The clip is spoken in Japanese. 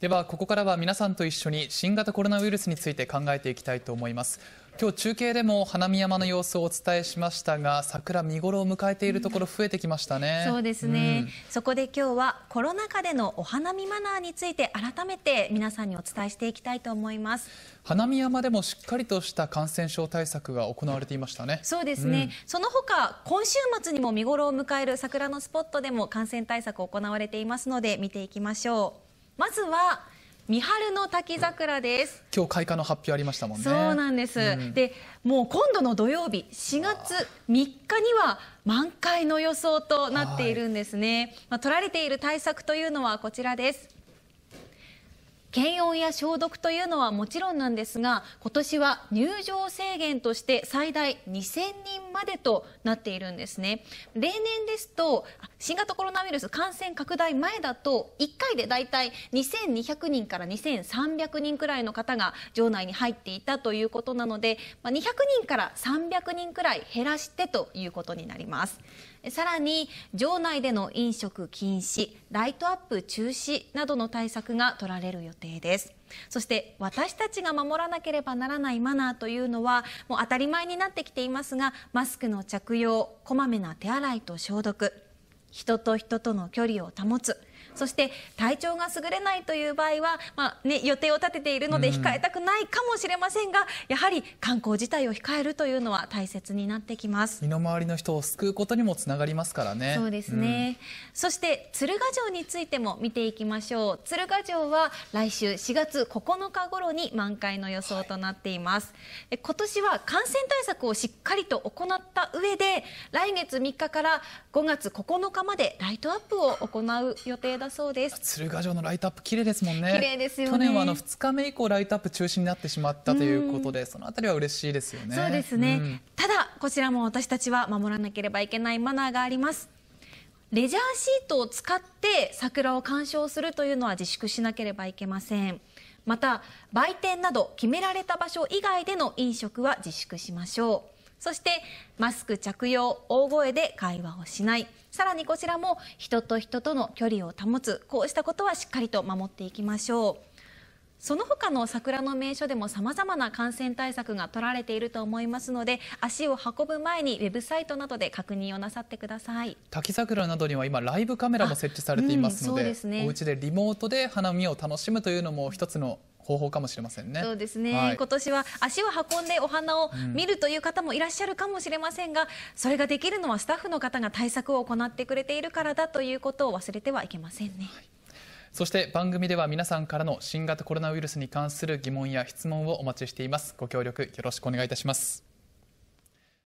ではここからは皆さんと一緒に新型コロナウイルスについて考えていきたいと思います今日中継でも花見山の様子をお伝えしましたが桜見ごろを迎えているところ増えてきましたね、そうですね、うん、そこで今日はコロナ禍でのお花見マナーについて改めて皆さんにお伝えしていきたいと思います花見山でもしっかりとした感染症対策が行われていましたねそうですね、うん、その他今週末にも見ごろを迎える桜のスポットでも感染対策行われていますので見ていきましょうまずは三春の滝桜です。今日開花の発表ありましたもんね。そうなんです。うん、で、もう今度の土曜日4月3日には満開の予想となっているんですね。まあ、取られている対策というのはこちらです。検温や消毒というのはもちろんなんですが今年は入場制限として最大2000人までとなっているんですね例年ですと新型コロナウイルス感染拡大前だと1回でだいたい2200人から2300人くらいの方が場内に入っていたということなので200人から300人くらい減らしてということになりますさらに場内での飲食禁止ライトアップ中止などの対策が取られる予定定ですそして私たちが守らなければならないマナーというのはもう当たり前になってきていますがマスクの着用こまめな手洗いと消毒人と人との距離を保つそして体調が優れないという場合は、まあ、ね、予定を立てているので控えたくないかもしれませんが、やはり観光自体を控えるというのは大切になってきます身の回りの人を救うことにもつながりますからね。そうですね、そして鶴ヶ城についても見ていきましょう鶴ヶ城は来週4月9日頃に満開の予想となっています、はい、今年は感染対策をしっかりと行った上で来月3日から5月9日までライトアップを行う予定だそうです鶴ヶ城のライトアップ綺麗ですもんね綺麗ですよね去年はあの2日目以降ライトアップ中止になってしまったということで、そのあたりは嬉しいですよねそうですね、うん、ただこちらも私たちは守らなければいけないマナーがありますレジャーシートを使って桜を鑑賞するというのは自粛しなければいけませんまた売店など決められた場所以外での飲食は自粛しましょうそしてマスク着用大声で会話をしないさらにこちらも人と人との距離を保つこうしたことはしっかりと守っていきましょう。その他の桜の名所でもさまざまな感染対策が取られていると思いますので足を運ぶ前にウェブサイトなどで確認をなさってください滝桜などには今ライブカメラも設置されていますので,、うんそうでね、お家でリモートで花見を楽しむというのも一つの方法かもしれませんね。そうですね、はい、今年は足を運んでお花を見るという方もいらっしゃるかもしれませんが、うん、それができるのはスタッフの方が対策を行ってくれているからだということを忘れてはいけませんね。はいそして番組では皆さんからの新型コロナウイルスに関する疑問や質問をお待ちしていますご協力よろしくお願いいたします